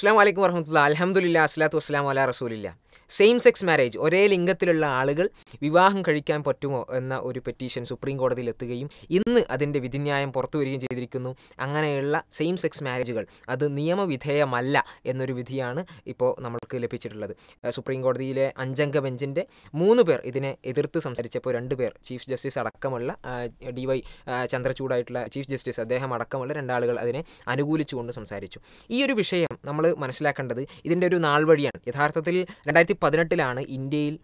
അസ്സാം വലൈക്കും വർഹമത്തുള്ള അലഹമുല്ല അസ്ലാത്തു വസ്സലാം വല റസൂലില്ല സെയിം സെക്സ് മാരേജ് ഒരേ ലിംഗത്തിലുള്ള ആളുകൾ വിവാഹം കഴിക്കാൻ പറ്റുമോ എന്ന ഒരു പെറ്റീഷൻ സുപ്രീം കോടതിയിൽ എത്തുകയും ഇന്ന് അതിൻ്റെ വിധിന്യായം പുറത്തു വരികയും ചെയ്തിരിക്കുന്നു അങ്ങനെയുള്ള സെയിം സെക്സ് മാരേജുകൾ അത് നിയമവിധേയമല്ല എന്നൊരു വിധിയാണ് ഇപ്പോൾ നമ്മൾക്ക് ലഭിച്ചിട്ടുള്ളത് സുപ്രീം കോടതിയിലെ അഞ്ചംഗ ബെഞ്ചിൻ്റെ മൂന്ന് പേർ ഇതിനെ എതിർത്ത് സംസാരിച്ചപ്പോൾ രണ്ട് പേർ ചീഫ് ജസ്റ്റിസ് അടക്കമുള്ള ഡി വൈ ചന്ദ്രചൂടായിട്ടുള്ള ചീഫ് ജസ്റ്റിസ് അദ്ദേഹം അടക്കമുള്ള രണ്ടാളുകൾ അതിനെ അനുകൂലിച്ചുകൊണ്ട് സംസാരിച്ചു ഈ ഒരു വിഷയം നമ്മൾ മനസ്സിലാക്കേണ്ടത് ഇതിൻ്റെ ഒരു നാൾ വഴിയാണ് യഥാർത്ഥത്തിൽ രണ്ടായിരത്തി പതിനെട്ടിലാണ് ഇന്ത്യയിൽ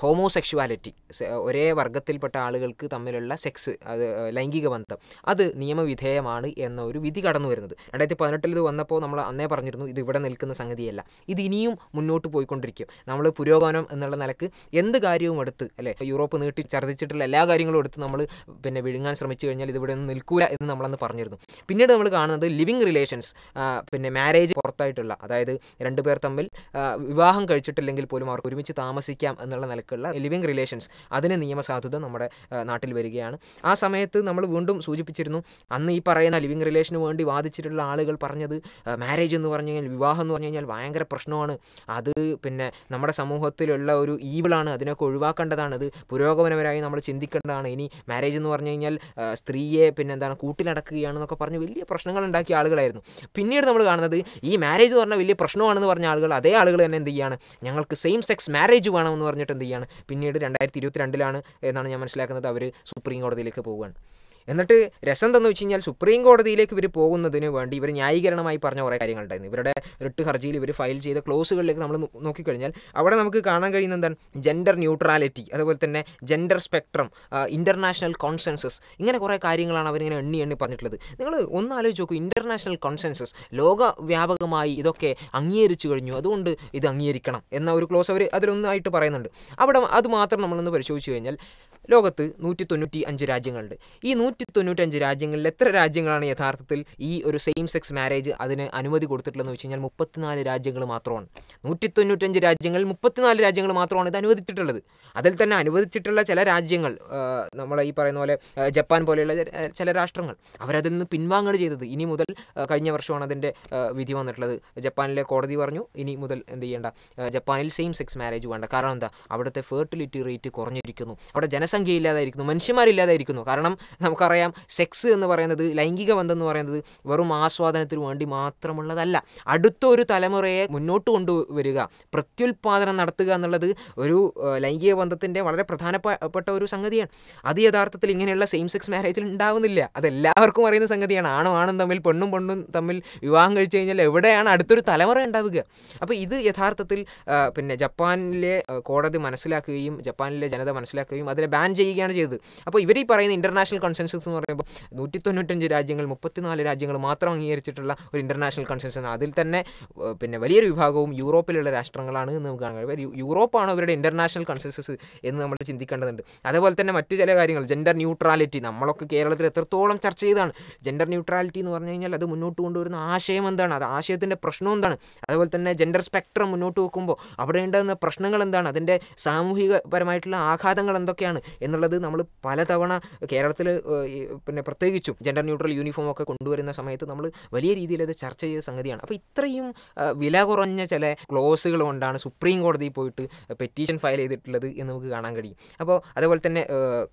ഹോമോസെക്ഷുവാലിറ്റി ഒരേ വർഗത്തിൽപ്പെട്ട ആളുകൾക്ക് തമ്മിലുള്ള സെക്സ് അത് ലൈംഗിക ബന്ധം അത് നിയമവിധേയമാണ് എന്ന ഒരു വിധി കടന്നു വരുന്നത് രണ്ടായിരത്തി പതിനെട്ടിൽ ഇത് വന്നപ്പോൾ നമ്മൾ അന്നേ പറഞ്ഞിരുന്നു ഇത് ഇവിടെ നിൽക്കുന്ന സംഗതിയല്ല ഇത് ഇനിയും മുന്നോട്ട് പോയിക്കൊണ്ടിരിക്കും നമ്മൾ പുരോഗമനം എന്നുള്ള നിലക്ക് എന്ത് കാര്യവും എടുത്ത് അല്ലെ യൂറോപ്പ് നീട്ടി ഛർദ്ദിച്ചിട്ടുള്ള എല്ലാ കാര്യങ്ങളും എടുത്ത് നമ്മൾ പിന്നെ വിഴുങ്ങാൻ ശ്രമിച്ചു കഴിഞ്ഞാൽ ഇതിവിടെ നിന്ന് നിൽക്കൂല എന്ന് നമ്മളന്ന് പറഞ്ഞിരുന്നു പിന്നീട് നമ്മൾ കാണുന്നത് ലിവിങ് റിലേഷൻസ് പിന്നെ മാരേജ് മാരേജ് പുറത്തായിട്ടുള്ള അതായത് പേർ തമ്മിൽ വിവാഹം കഴിച്ചിട്ടില്ലെങ്കിൽ പോലും അവർക്ക് ഒരുമിച്ച് താമസിക്കാം എന്നുള്ള നിലക്കുള്ള ലിവിങ് റിലേഷൻസ് അതിന് നിയമസാധുത നമ്മുടെ നാട്ടിൽ വരികയാണ് ആ സമയത്ത് നമ്മൾ വീണ്ടും സൂചിപ്പിച്ചിരുന്നു അന്ന് ഈ പറയുന്ന ലിവിങ് റിലേഷന് വേണ്ടി വാദിച്ചിട്ടുള്ള ആളുകൾ പറഞ്ഞത് മാരേജ് എന്ന് പറഞ്ഞു കഴിഞ്ഞാൽ വിവാഹം എന്ന് പറഞ്ഞു കഴിഞ്ഞാൽ ഭയങ്കര പ്രശ്നമാണ് അത് പിന്നെ നമ്മുടെ സമൂഹത്തിലുള്ള ഒരു ഈവിളാണ് അതിനൊക്കെ ഒഴിവാക്കേണ്ടതാണ് ഇത് പുരോഗമനപരമായി നമ്മൾ ചിന്തിക്കേണ്ടതാണ് ഇനി മാരേജ് എന്ന് പറഞ്ഞു കഴിഞ്ഞാൽ സ്ത്രീയെ പിന്നെ എന്താണ് കൂട്ടിലടക്കുകയാണെന്നൊക്കെ പറഞ്ഞ് വലിയ പ്രശ്നങ്ങൾ ഉണ്ടാക്കിയ ആളുകളായിരുന്നു പിന്നീട് നമ്മൾ കാണുന്നത് ഈ മാരേജ് എന്ന് പറഞ്ഞാൽ വലിയ പ്രശ്നമാണെന്ന് പറഞ്ഞ ആളുകൾ അതേ ആളുകൾ തന്നെ എന്ത് ചെയ്യാണ് ഞങ്ങൾക്ക് സെയിം സെക്സ് മാരേജ് വേണമെന്ന് പറഞ്ഞിട്ട് എന്ത് ചെയ്യാണ് പിന്നീട് രണ്ടായിരത്തി ഇരുപത്തിരണ്ടിലാണ് എന്നാണ് ഞാൻ മനസ്സിലാക്കുന്നത് അവർ സുപ്രീം കോടതിയിലേക്ക് പോവുകയാണ് എന്നിട്ട് രസം എന്തെന്ന് വെച്ച് കഴിഞ്ഞാൽ സുപ്രീം കോടതിയിലേക്ക് ഇവർ പോകുന്നതിന് വേണ്ടി ഇവർ ന്യായീകരണമായി പറഞ്ഞ കുറേ കാര്യങ്ങളുണ്ടായിരുന്നു ഇവരുടെ റിട്ട് ഹർജിയിൽ ഇവർ ഫയൽ ചെയ്ത ക്ലോസുകളിലേക്ക് നമ്മൾ നോക്കിക്കഴിഞ്ഞാൽ അവിടെ നമുക്ക് കാണാൻ കഴിയുന്ന എന്താണ് ജെൻഡർ ന്യൂട്രാലിറ്റി അതുപോലെ തന്നെ ജെൻഡർ സ്പെക്ട്രം ഇൻ്റർനാഷണൽ കോൺസെൻസസ് ഇങ്ങനെ കുറേ കാര്യങ്ങളാണ് അവരിങ്ങനെ എണ്ണി എണ്ണി പറഞ്ഞിട്ടുള്ളത് നിങ്ങൾ ഒന്ന് ആലോചിച്ച് നോക്കൂ ഇൻ്റർനാഷണൽ കോൺസെൻസസ് ലോകവ്യാപകമായി ഇതൊക്കെ അംഗീകരിച്ചു കഴിഞ്ഞു അതുകൊണ്ട് ഇത് അംഗീകരിക്കണം എന്ന ഒരു ക്ലോസ് അവർ അതിലൊന്നായിട്ട് പറയുന്നുണ്ട് അവിടെ അത് മാത്രം നമ്മളൊന്ന് പരിശോധിച്ച് കഴിഞ്ഞാൽ ലോകത്ത് നൂറ്റി തൊണ്ണൂറ്റി അഞ്ച് രാജ്യങ്ങളുണ്ട് ഈ നൂറ്റി ഇരുന്നൂറ്റി തൊണ്ണൂറ്റഞ്ച് രാജ്യങ്ങളിൽ എത്ര രാജ്യങ്ങളാണ് യഥാർത്ഥത്തിൽ ഈ ഒരു സെയിം സെക്സ് മാരേജ് അതിന് അനുമതി കൊടുത്തിട്ടുള്ളതെന്ന് വെച്ച് കഴിഞ്ഞാൽ മുപ്പത്തിനാല് രാജ്യങ്ങൾ മാത്രമാണ് നൂറ്റി തൊണ്ണൂറ്റഞ്ച് രാജ്യങ്ങളിൽ മുപ്പത്തിനാല് രാജ്യങ്ങൾ മാത്രമാണ് ഇത് അനുവദിച്ചിട്ടുള്ളത് അതിൽ തന്നെ അനുവദിച്ചിട്ടുള്ള ചില രാജ്യങ്ങൾ നമ്മൾ ഈ പറയുന്ന പോലെ ജപ്പാൻ പോലെയുള്ള ചില രാഷ്ട്രങ്ങൾ അവരതിൽ നിന്ന് പിൻവാങ്ങൽ ചെയ്തത് ഇനി മുതൽ കഴിഞ്ഞ വർഷമാണ് അതിൻ്റെ വിധി വന്നിട്ടുള്ളത് ജപ്പാനിലെ കോടതി പറഞ്ഞു ഇനി മുതൽ എന്ത് ചെയ്യേണ്ട ജപ്പാനിൽ സെയിം സെക്സ് മാരേജ് വേണ്ട കാരണം എന്താ അവിടുത്തെ ഫെർട്ടിലിറ്റി റേറ്റ് കുറഞ്ഞിരിക്കുന്നു അവിടെ ജനസംഖ്യ ഇല്ലാതായിരിക്കുന്നു മനുഷ്യന്മാരില്ലാതായിരിക്കുന്നു കാരണം നമുക്ക് നമുക്കറിയാം സെക്സ് എന്ന് പറയുന്നത് ലൈംഗിക ബന്ധം എന്ന് പറയുന്നത് വെറും ആസ്വാദനത്തിന് വേണ്ടി മാത്രമുള്ളതല്ല അടുത്ത ഒരു തലമുറയെ മുന്നോട്ട് കൊണ്ടുവരിക പ്രത്യുൽപാദനം നടത്തുക എന്നുള്ളത് ഒരു ലൈംഗിക ബന്ധത്തിൻ്റെ വളരെ പ്രധാനപ്പെട്ട ഒരു സംഗതിയാണ് അത് യഥാർത്ഥത്തിൽ ഇങ്ങനെയുള്ള സെയിം സെക്സ് മാരേജിൽ ഉണ്ടാവുന്നില്ല അതെല്ലാവർക്കും അറിയുന്ന സംഗതിയാണ് ആണോ ആണും തമ്മിൽ പെണ്ണും പെണ്ണും തമ്മിൽ വിവാഹം കഴിച്ചു കഴിഞ്ഞാൽ എവിടെയാണ് അടുത്തൊരു തലമുറ ഉണ്ടാവുക അപ്പോൾ ഇത് യഥാർത്ഥത്തിൽ പിന്നെ ജപ്പാനിലെ കോടതി മനസ്സിലാക്കുകയും ജപ്പാനിലെ ജനത മനസ്സിലാക്കുകയും അതിനെ ബാൻ ചെയ്യുകയാണ് ചെയ്തത് അപ്പോൾ ഇവർ ഈ പറയുന്ന ഇൻ്റർനാഷണൽ കോൺസെൻസ് കൺസെൻസസ് എന്ന് പറയുമ്പോൾ നൂറ്റി തൊണ്ണൂറ്റഞ്ച് രാജ്യങ്ങൾ മുപ്പത്തിനാല് രാജ്യങ്ങൾ മാത്രം അംഗീകരിച്ചിട്ടുള്ള ഒരു ഇൻ്റർനാഷണൽ ആണ് അതിൽ തന്നെ പിന്നെ വലിയൊരു വിഭാഗവും യൂറോപ്പിലുള്ള രാഷ്ട്രങ്ങളാണ് എന്ന് നമുക്ക് കാണാൻ കഴിയും യൂറോപ്പാണ് അവരുടെ ഇൻ്റർനാഷണൽ കൺസെൻസസ് എന്ന് നമ്മൾ ചിന്തിക്കേണ്ടതുണ്ട് അതേപോലെ തന്നെ മറ്റു ചില കാര്യങ്ങൾ ജെൻഡർ ന്യൂട്രാലിറ്റി നമ്മളൊക്കെ കേരളത്തിൽ എത്രത്തോളം ചർച്ച ചെയ്താണ് ജെൻഡർ ന്യൂട്രാലിറ്റി എന്ന് പറഞ്ഞു കഴിഞ്ഞാൽ അത് മുന്നോട്ട് കൊണ്ടുവരുന്ന ആശയം എന്താണ് അത് ആശയത്തിൻ്റെ പ്രശ്നം എന്താണ് അതുപോലെ തന്നെ ജെൻഡർ സ്പെക്ട്രം മുന്നോട്ട് വെക്കുമ്പോൾ അവിടെ ഉണ്ടാകുന്ന പ്രശ്നങ്ങൾ എന്താണ് അതിൻ്റെ സാമൂഹികപരമായിട്ടുള്ള ആഘാതങ്ങൾ എന്തൊക്കെയാണ് എന്നുള്ളത് നമ്മൾ പലതവണ കേരളത്തിൽ പിന്നെ പ്രത്യേകിച്ചും ജെൻഡർ ന്യൂട്രൽ യൂണിഫോം ഒക്കെ കൊണ്ടുവരുന്ന സമയത്ത് നമ്മൾ വലിയ രീതിയിൽ അത് ചർച്ച ചെയ്ത സംഗതിയാണ് അപ്പോൾ ഇത്രയും വില കുറഞ്ഞ ചില ക്ലോസുകൾ കൊണ്ടാണ് സുപ്രീം കോടതിയിൽ പോയിട്ട് പെറ്റീഷൻ ഫയൽ ചെയ്തിട്ടുള്ളത് എന്ന് നമുക്ക് കാണാൻ കഴിയും അപ്പോൾ അതുപോലെ തന്നെ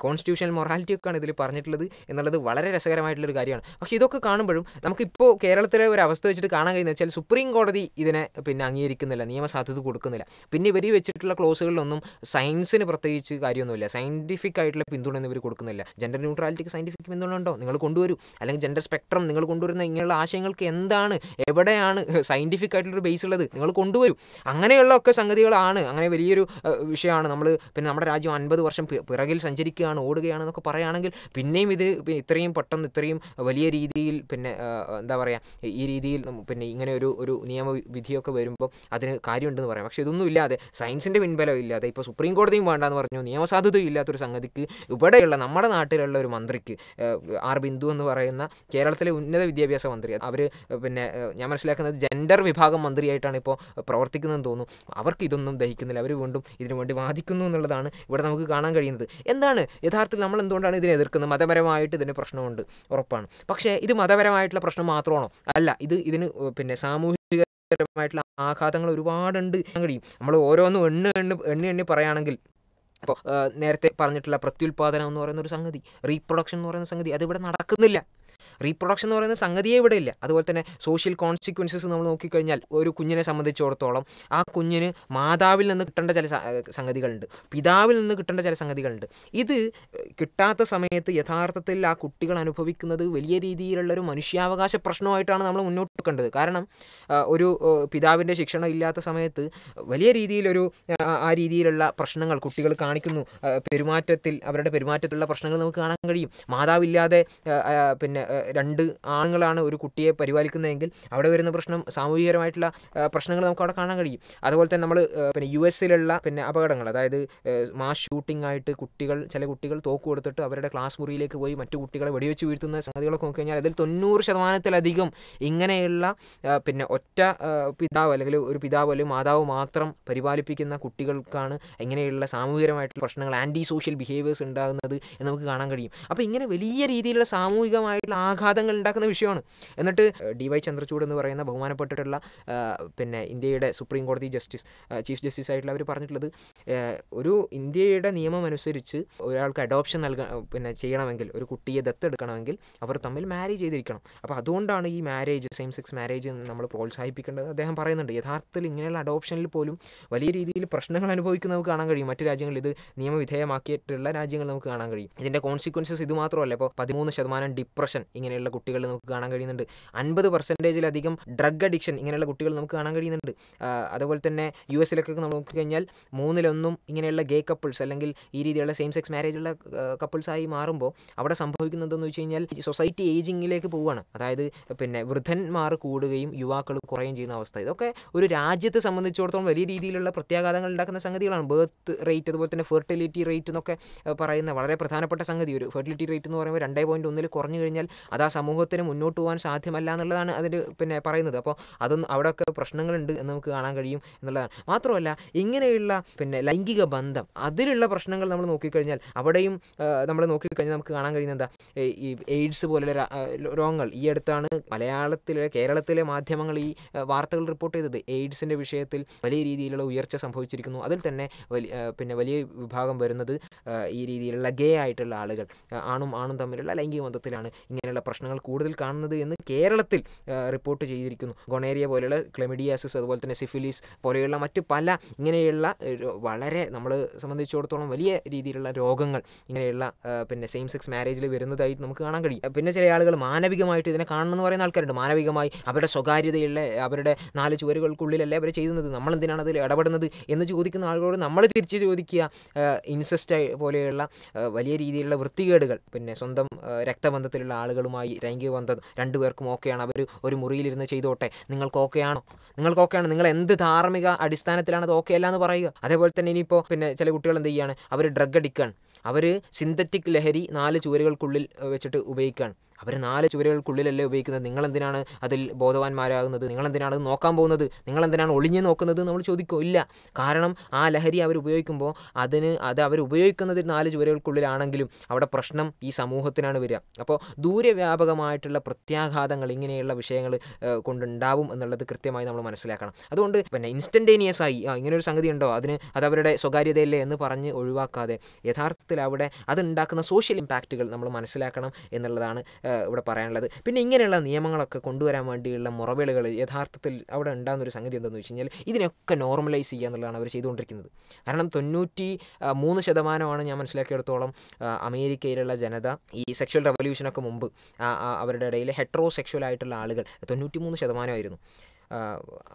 കോൺസ്റ്റിറ്റ്യൂഷണൽ മൊറാലിറ്റി ഒക്കെയാണ് ഇതിൽ പറഞ്ഞിട്ടുള്ളത് എന്നുള്ളത് വളരെ രസകരമായിട്ടുള്ളൊരു കാര്യമാണ് പക്ഷേ ഇതൊക്കെ കാണുമ്പോഴും നമുക്കിപ്പോൾ കേരളത്തിലെ ഒരു അവസ്ഥ വെച്ചിട്ട് കാണാൻ കഴിയുന്നത് വെച്ചാൽ സുപ്രീം കോടതി ഇതിനെ പിന്നെ അംഗീകരിക്കുന്നില്ല നിയമസാധുത കൊടുക്കുന്നില്ല പിന്നെ ഇവർ വെച്ചിട്ടുള്ള ക്ലോസുകളിലൊന്നും സയൻസിന് പ്രത്യേകിച്ച് കാര്യമൊന്നുമില്ല സയൻറ്റിഫിക് ആയിട്ടുള്ള പിന്തുണ ഇവർ കൊടുക്കുന്നില്ല ജെൻഡർ ന്യൂട്രാലിറ്റിക്ക് സയൻറ്റിഫിക് പിന്തുണയുണ്ടോ നിങ്ങൾ കൊണ്ടുവരൂ അല്ലെങ്കിൽ ജെൻഡർ സ്പെക്ട്രം നിങ്ങൾ കൊണ്ടുവരുന്ന ഇങ്ങനെയുള്ള ആശയങ്ങൾക്ക് എന്താണ് എവിടെയാണ് സയൻറ്റിഫിക് ആയിട്ടുള്ളൊരു ബേസ് ഉള്ളത് നിങ്ങൾ കൊണ്ടുവരൂ അങ്ങനെയുള്ള ഒക്കെ സംഗതികളാണ് അങ്ങനെ വലിയൊരു വിഷയമാണ് നമ്മൾ പിന്നെ നമ്മുടെ രാജ്യം അൻപത് വർഷം പിറകിൽ സഞ്ചരിക്കുകയാണ് ഓടുകയാണ് എന്നൊക്കെ പറയുകയാണെങ്കിൽ പിന്നെയും ഇത് ഇത്രയും പെട്ടെന്ന് ഇത്രയും വലിയ രീതിയിൽ പിന്നെ എന്താ പറയുക ഈ രീതിയിൽ പിന്നെ ഇങ്ങനെ ഒരു ഒരു നിയമവിധിയൊക്കെ വരുമ്പോൾ അതിന് കാര്യമുണ്ടെന്ന് പറയാം പക്ഷേ ഇതൊന്നും ഇല്ലാതെ സയൻസിൻ്റെ പിൻബലം ഇല്ലാതെ ഇപ്പോൾ സുപ്രീം കോടതിയും വേണ്ടെന്ന് പറഞ്ഞു നിയമസാധുതയും ഇല്ലാത്തൊരു സംഗതിക്ക് ഇവിടെയുള്ള നമ്മുടെ നാട്ടിലുള്ള ഒരു മന്ത്രിക്ക് മന്ത്രിക്ക് ആർ ബിന്ദു എന്ന് പറയുന്ന കേരളത്തിലെ ഉന്നത വിദ്യാഭ്യാസ മന്ത്രി അവർ പിന്നെ ഞാൻ മനസ്സിലാക്കുന്നത് ജെൻഡർ വിഭാഗം മന്ത്രിയായിട്ടാണ് ഇപ്പോൾ പ്രവർത്തിക്കുന്നതെന്ന് തോന്നുന്നു അവർക്ക് ഇതൊന്നും ദഹിക്കുന്നില്ല അവർ വീണ്ടും ഇതിനു വേണ്ടി വാദിക്കുന്നു എന്നുള്ളതാണ് ഇവിടെ നമുക്ക് കാണാൻ കഴിയുന്നത് എന്താണ് യഥാർത്ഥത്തിൽ നമ്മൾ എന്തുകൊണ്ടാണ് ഇതിനെ എതിർക്കുന്നത് മതപരമായിട്ട് ഇതിന് പ്രശ്നമുണ്ട് ഉറപ്പാണ് പക്ഷേ ഇത് മതപരമായിട്ടുള്ള പ്രശ്നം മാത്രമാണോ അല്ല ഇത് ഇതിന് പിന്നെ സാമൂഹിക ആഘാതങ്ങൾ ഒരുപാടുണ്ട് കഴിയും നമ്മൾ ഓരോന്നും എണ്ണ എണ്ണി എണ്ണി എണ്ണി പറയുകയാണെങ്കിൽ അപ്പോൾ നേരത്തെ പറഞ്ഞിട്ടുള്ള പ്രത്യുൽപാദനം എന്ന് പറയുന്ന ഒരു സംഗതി റീപ്രൊഡക്ഷൻ എന്ന് പറയുന്ന സംഗതി അതിവിടെ നടക്കുന്നില്ല റീപ്രൊഡക്ഷൻ എന്ന് പറയുന്ന സംഗതിയെ ഇവിടെ ഇല്ല അതുപോലെ തന്നെ സോഷ്യൽ കോൺസിക്വൻസസ് നമ്മൾ നോക്കിക്കഴിഞ്ഞാൽ ഒരു കുഞ്ഞിനെ സംബന്ധിച്ചിടത്തോളം ആ കുഞ്ഞിന് മാതാവിൽ നിന്ന് കിട്ടേണ്ട ചില സംഗതികളുണ്ട് പിതാവിൽ നിന്ന് കിട്ടേണ്ട ചില സംഗതികളുണ്ട് ഇത് കിട്ടാത്ത സമയത്ത് യഥാർത്ഥത്തിൽ ആ കുട്ടികൾ അനുഭവിക്കുന്നത് വലിയ രീതിയിലുള്ളൊരു മനുഷ്യാവകാശ പ്രശ്നമായിട്ടാണ് നമ്മൾ മുന്നോട്ട് കണ്ടത് കാരണം ഒരു പിതാവിൻ്റെ ശിക്ഷണം ഇല്ലാത്ത സമയത്ത് വലിയ രീതിയിലൊരു ആ രീതിയിലുള്ള പ്രശ്നങ്ങൾ കുട്ടികൾ കാണിക്കുന്നു പെരുമാറ്റത്തിൽ അവരുടെ പെരുമാറ്റത്തിലുള്ള പ്രശ്നങ്ങൾ നമുക്ക് കാണാൻ കഴിയും മാതാവില്ലാതെ പിന്നെ രണ്ട് ആണുങ്ങളാണ് ഒരു കുട്ടിയെ പരിപാലിക്കുന്നതെങ്കിൽ അവിടെ വരുന്ന പ്രശ്നം സാമൂഹികപരമായിട്ടുള്ള പ്രശ്നങ്ങൾ നമുക്ക് അവിടെ കാണാൻ കഴിയും അതുപോലെ തന്നെ നമ്മൾ പിന്നെ യു എസിലുള്ള പിന്നെ അപകടങ്ങൾ അതായത് മാസ് ഷൂട്ടിംഗ് ആയിട്ട് കുട്ടികൾ ചില കുട്ടികൾ തോക്ക് കൊടുത്തിട്ട് അവരുടെ ക്ലാസ് മുറിയിലേക്ക് പോയി മറ്റു കുട്ടികളെ വെടിവെച്ച് വീഴ്ത്തുന്ന സംഗതികളൊക്കെ നോക്കി കഴിഞ്ഞാൽ അതിൽ തൊണ്ണൂറ് ശതമാനത്തിലധികം ഇങ്ങനെയുള്ള പിന്നെ ഒറ്റ പിതാവ് അല്ലെങ്കിൽ ഒരു പിതാവ് അല്ലെങ്കിൽ മാതാവ് മാത്രം പരിപാലിപ്പിക്കുന്ന കുട്ടികൾക്കാണ് ഇങ്ങനെയുള്ള സാമൂഹികമായിട്ടുള്ള പ്രശ്നങ്ങൾ ആൻറ്റി സോഷ്യൽ ബിഹേവിയേഴ്സ് ഉണ്ടാകുന്നത് എന്ന് നമുക്ക് കാണാൻ കഴിയും അപ്പോൾ ഇങ്ങനെ വലിയ രീതിയിലുള്ള സാമൂഹികമായിട്ടുള്ള ആഘാതങ്ങൾ ഉണ്ടാക്കുന്ന വിഷയമാണ് എന്നിട്ട് ഡി വൈ ചന്ദ്രചൂഡ് എന്ന് പറയുന്ന ബഹുമാനപ്പെട്ടിട്ടുള്ള പിന്നെ ഇന്ത്യയുടെ സുപ്രീം കോടതി ജസ്റ്റിസ് ചീഫ് ജസ്റ്റിസ് ആയിട്ടുള്ള അവർ പറഞ്ഞിട്ടുള്ളത് ഒരു ഇന്ത്യയുടെ നിയമം അനുസരിച്ച് ഒരാൾക്ക് അഡോപ്ഷൻ നൽക പിന്നെ ചെയ്യണമെങ്കിൽ ഒരു കുട്ടിയെ ദത്തെടുക്കണമെങ്കിൽ അവർ തമ്മിൽ മാരേജ് ചെയ്തിരിക്കണം അപ്പോൾ അതുകൊണ്ടാണ് ഈ മാരേജ് സെയിം സെക്സ് മാരേജ് നമ്മൾ പ്രോത്സാഹിപ്പിക്കേണ്ടത് അദ്ദേഹം പറയുന്നുണ്ട് യഥാർത്ഥത്തിൽ ഇങ്ങനെയുള്ള അഡോപ്ഷനിൽ പോലും വലിയ രീതിയിൽ പ്രശ്നങ്ങൾ അനുഭവിക്കുന്ന നമുക്ക് കാണാൻ കഴിയും മറ്റു രാജ്യങ്ങളിൽ ഇത് നിയമവിധേയമാക്കിയിട്ടുള്ള രാജ്യങ്ങൾ നമുക്ക് കാണാൻ കഴിയും ഇതിൻ്റെ കോൺസിക്വൻസസ് ഇത് മാത്രമല്ല ഇപ്പോൾ പതിമൂന്ന് ശതമാനം ഡിപ്രഷൻ ഇങ്ങനെയുള്ള കുട്ടികൾ നമുക്ക് കാണാൻ കഴിയുന്നുണ്ട് അൻപത് പെർസെൻറ്റേജിലധികം ഡ്രഗ് അഡിക്ഷൻ ഇങ്ങനെയുള്ള കുട്ടികൾ നമുക്ക് കാണാൻ കഴിയുന്നുണ്ട് അതുപോലെ തന്നെ യു എസിലൊക്കെ നമ്മൾ നോക്കിക്കഴിഞ്ഞാൽ മൂന്നിലൊന്നും ഇങ്ങനെയുള്ള ഗേ കപ്പിൾസ് അല്ലെങ്കിൽ ഈ രീതിയിലുള്ള സെയിം സെക്സ് ഉള്ള കപ്പിൾസായി മാറുമ്പോൾ അവിടെ സംഭവിക്കുന്നതെന്ന് വെച്ച് കഴിഞ്ഞാൽ സൊസൈറ്റി ഏജിങ്ങിലേക്ക് പോവുകയാണ് അതായത് പിന്നെ വൃദ്ധന്മാർ കൂടുകയും യുവാക്കൾ കുറയും ചെയ്യുന്ന അവസ്ഥ ഇതൊക്കെ ഒരു രാജ്യത്തെ സംബന്ധിച്ചിടത്തോളം വലിയ രീതിയിലുള്ള പ്രത്യാഘാതങ്ങൾ ഉണ്ടാക്കുന്ന സംഗതികളാണ് ബേർത്ത് റേറ്റ് അതുപോലെ തന്നെ ഫെർട്ടിലിറ്റി റേറ്റ് എന്നൊക്കെ പറയുന്ന വളരെ പ്രധാനപ്പെട്ട സംഗതി ഒരു ഫെർട്ടിലിറ്റി റേറ്റ് എന്ന് പറയുമ്പോൾ രണ്ടേ പോയിൻറ്റ് ഒന്നിൽ കുറഞ്ഞു കഴിഞ്ഞാൽ അത് ആ സമൂഹത്തിന് മുന്നോട്ട് പോകാൻ സാധ്യമല്ല എന്നുള്ളതാണ് അതിൽ പിന്നെ പറയുന്നത് അപ്പോൾ അതൊന്നും അവിടെയൊക്കെ പ്രശ്നങ്ങളുണ്ട് എന്ന് നമുക്ക് കാണാൻ കഴിയും എന്നുള്ളതാണ് മാത്രമല്ല ഇങ്ങനെയുള്ള പിന്നെ ലൈംഗിക ബന്ധം അതിലുള്ള പ്രശ്നങ്ങൾ നമ്മൾ നോക്കിക്കഴിഞ്ഞാൽ അവിടെയും നമ്മൾ നോക്കിക്കഴിഞ്ഞാൽ നമുക്ക് കാണാൻ കഴിയുന്ന എന്താ ഈ എയ്ഡ്സ് പോലുള്ള രോഗങ്ങൾ ഈ അടുത്താണ് മലയാളത്തിലെ കേരളത്തിലെ മാധ്യമങ്ങൾ ഈ വാർത്തകൾ റിപ്പോർട്ട് ചെയ്തത് എയ്ഡ്സിൻ്റെ വിഷയത്തിൽ വലിയ രീതിയിലുള്ള ഉയർച്ച സംഭവിച്ചിരിക്കുന്നു അതിൽ തന്നെ വലിയ പിന്നെ വലിയ വിഭാഗം വരുന്നത് ഈ രീതിയിലുള്ള ഗേ ആയിട്ടുള്ള ആളുകൾ ആണും ആണും തമ്മിലുള്ള ലൈംഗിക ബന്ധത്തിലാണ് ഇങ്ങനെ ഇങ്ങനെയുള്ള പ്രശ്നങ്ങൾ കൂടുതൽ കാണുന്നത് എന്ന് കേരളത്തിൽ റിപ്പോർട്ട് ചെയ്തിരിക്കുന്നു ഗൊണേരിയ പോലെയുള്ള ക്ലെമിഡിയാസിസ് അതുപോലെ തന്നെ സിഫിലിസ് പോലെയുള്ള മറ്റ് പല ഇങ്ങനെയുള്ള വളരെ നമ്മൾ സംബന്ധിച്ചിടത്തോളം വലിയ രീതിയിലുള്ള രോഗങ്ങൾ ഇങ്ങനെയുള്ള പിന്നെ സെയിം സെക്സ് മാരേജിൽ വരുന്നതായി നമുക്ക് കാണാൻ കഴിയും പിന്നെ ചില ആളുകൾ മാനവികമായിട്ട് ഇതിനെ കാണണമെന്ന് പറയുന്ന ആൾക്കാരുണ്ട് മാനവികമായി അവരുടെ സ്വകാര്യതയുള്ള അവരുടെ നാല് ചുവരുകൾക്കുള്ളിലല്ലേ അവർ ചെയ്യുന്നത് നമ്മൾ എന്തിനാണ് അതിൽ ഇടപെടുന്നത് എന്ന് ചോദിക്കുന്ന ആളുകളോട് നമ്മൾ തിരിച്ച് ചോദിക്കുക ഇൻസെസ്റ്റ് പോലെയുള്ള വലിയ രീതിയിലുള്ള വൃത്തികേടുകൾ പിന്നെ സ്വന്തം രക്തബന്ധത്തിലുള്ള ആളുകൾ ആളുകളുമായി രംഗി വന്നത് രണ്ടുപേർക്കും ഓക്കെയാണ് അവർ ഒരു മുറിയിലിരുന്ന് ചെയ്തോട്ടെ നിങ്ങൾക്ക് ഓക്കെയാണോ നിങ്ങൾക്ക് ഓക്കെയാണ് നിങ്ങൾ എന്ത് ധാർമ്മിക അടിസ്ഥാനത്തിലാണ് അത് ഓക്കെ അല്ല എന്ന് പറയുക അതേപോലെ തന്നെ ഇനിയിപ്പോൾ പിന്നെ ചില കുട്ടികൾ എന്ത് ചെയ്യുകയാണ് അവർ ഡ്രഗ് അടിക്കുകയാണ് അവർ സിന്തറ്റിക് ലഹരി നാല് ചുവരുകൾക്കുള്ളിൽ വെച്ചിട്ട് ഉപയോഗിക്കുകയാണ് അവർ നാല് ചുവരുകൾക്കുള്ളിലല്ലേ ഉപയോഗിക്കുന്നത് നിങ്ങളെന്തിനാണ് അതിൽ ബോധവാന്മാരാകുന്നത് നിങ്ങളെന്തിനാണ് അത് നോക്കാൻ പോകുന്നത് നിങ്ങളെന്തിനാണ് ഒളിഞ്ഞു നോക്കുന്നത് നമ്മൾ ചോദിക്കും ഇല്ല കാരണം ആ ലഹരി അവർ ഉപയോഗിക്കുമ്പോൾ അതിന് അത് അവർ ഉപയോഗിക്കുന്നത് നാല് ചുവരുകൾക്കുള്ളിലാണെങ്കിലും അവിടെ പ്രശ്നം ഈ സമൂഹത്തിനാണ് വരിക അപ്പോൾ ദൂരവ്യാപകമായിട്ടുള്ള പ്രത്യാഘാതങ്ങൾ ഇങ്ങനെയുള്ള വിഷയങ്ങൾ കൊണ്ടുണ്ടാവും എന്നുള്ളത് കൃത്യമായി നമ്മൾ മനസ്സിലാക്കണം അതുകൊണ്ട് പിന്നെ ഇൻസ്റ്റൻറ്റേനിയസ് ആയി ഇങ്ങനൊരു സംഗതി ഉണ്ടോ അതിന് അത് അവരുടെ സ്വകാര്യതയല്ലേ എന്ന് പറഞ്ഞ് ഒഴിവാക്കാതെ യഥാർത്ഥത്തിൽ അവിടെ അതുണ്ടാക്കുന്ന സോഷ്യൽ ഇമ്പാക്റ്റുകൾ നമ്മൾ മനസ്സിലാക്കണം എന്നുള്ളതാണ് ഇവിടെ പറയാനുള്ളത് പിന്നെ ഇങ്ങനെയുള്ള നിയമങ്ങളൊക്കെ കൊണ്ടുവരാൻ വേണ്ടിയുള്ള മുറവിളികൾ യഥാർത്ഥത്തിൽ അവിടെ ഉണ്ടാകുന്ന ഒരു സംഗതി എന്താണെന്ന് വെച്ച് കഴിഞ്ഞാൽ ഇതിനൊക്കെ നോർമലൈസ് ചെയ്യുക എന്നുള്ളതാണ് അവർ ചെയ്തുകൊണ്ടിരിക്കുന്നത് കാരണം തൊണ്ണൂറ്റി മൂന്ന് ശതമാനമാണ് ഞാൻ മനസ്സിലാക്കിയെടുത്തോളം അമേരിക്കയിലുള്ള ജനത ഈ സെക്ഷൽ റവല്യൂഷനൊക്കെ മുമ്പ് അവരുടെ ഇടയിൽ ഹെട്രോ സെക്ഷൽ ആയിട്ടുള്ള ആളുകൾ തൊണ്ണൂറ്റി മൂന്ന് ശതമാനമായിരുന്നു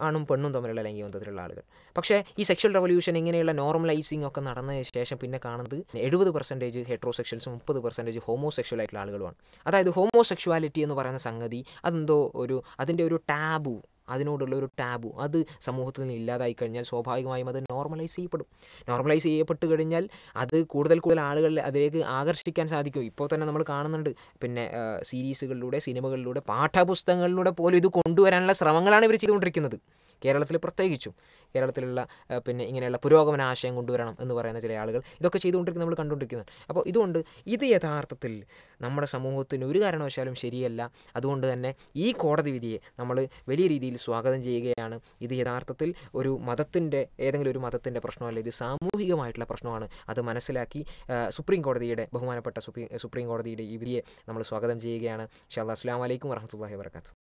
ആണും പെണ്ണും തമ്മിലുള്ള ലൈംഗിക ബന്ധത്തിലുള്ള ആളുകൾ പക്ഷേ ഈ സെക്ഷൽ റവല്യൂഷൻ ഇങ്ങനെയുള്ള നോർമലൈസിങ് ഒക്കെ നടന്നതിന് ശേഷം പിന്നെ കാണുന്നത് എഴുപത് പെർസെൻറ്റേജ് ഹെട്രോസെക്ഷൽസ് മുപ്പത് പെർസെൻറ്റേജ് ഹോമോസെക്ഷൽ ആയിട്ടുള്ള ആളുകളുമാണ് അതായത് ഹോമോസെക്ഷുവാലിറ്റി എന്ന് പറയുന്ന സംഗതി അതെന്തോ ഒരു അതിൻ്റെ ഒരു ടാബു അതിനോടുള്ള ഒരു ടാബു അത് സമൂഹത്തിൽ നിന്ന് ഇല്ലാതായി കഴിഞ്ഞാൽ സ്വാഭാവികമായും അത് നോർമലൈസ് ചെയ്യപ്പെടും നോർമലൈസ് ചെയ്യപ്പെട്ട് കഴിഞ്ഞാൽ അത് കൂടുതൽ കൂടുതൽ ആളുകളിൽ അതിലേക്ക് ആകർഷിക്കാൻ സാധിക്കും ഇപ്പോൾ തന്നെ നമ്മൾ കാണുന്നുണ്ട് പിന്നെ സീരീസുകളിലൂടെ സിനിമകളിലൂടെ പാഠപുസ്തകങ്ങളിലൂടെ പോലും ഇത് കൊണ്ടുവരാനുള്ള ശ്രമങ്ങളാണ് ഇവർ ചെയ്തുകൊണ്ടിരിക്കുന്നത് കേരളത്തിൽ പ്രത്യേകിച്ചും കേരളത്തിലുള്ള പിന്നെ ഇങ്ങനെയുള്ള പുരോഗമന ആശയം കൊണ്ടുവരണം എന്ന് പറയുന്ന ചില ആളുകൾ ഇതൊക്കെ ചെയ്തുകൊണ്ടിരിക്കുന്നത് നമ്മൾ കണ്ടുകൊണ്ടിരിക്കുന്നത് അപ്പോൾ ഇതുകൊണ്ട് ഇത് യഥാർത്ഥത്തിൽ നമ്മുടെ സമൂഹത്തിന് ഒരു കാരണവശാലും ശരിയല്ല അതുകൊണ്ട് തന്നെ ഈ കോടതി വിധിയെ നമ്മൾ വലിയ രീതിയിൽ സ്വാഗതം ചെയ്യുകയാണ് ഇത് യഥാർത്ഥത്തിൽ ഒരു മതത്തിൻ്റെ ഏതെങ്കിലും ഒരു മതത്തിൻ്റെ പ്രശ്നമല്ല ഇത് സാമൂഹികമായിട്ടുള്ള പ്രശ്നമാണ് അത് മനസ്സിലാക്കി സുപ്രീം കോടതിയുടെ ബഹുമാനപ്പെട്ട സുപ്രീം സുപ്രീം കോടതിയുടെ ഈ വിധിയെ നമ്മൾ സ്വാഗതം ചെയ്യുകയാണ് ഷാ അസ്ലാം വലൈക്കും വർഹമത്തല്ലാഹി വർക്കാത്തു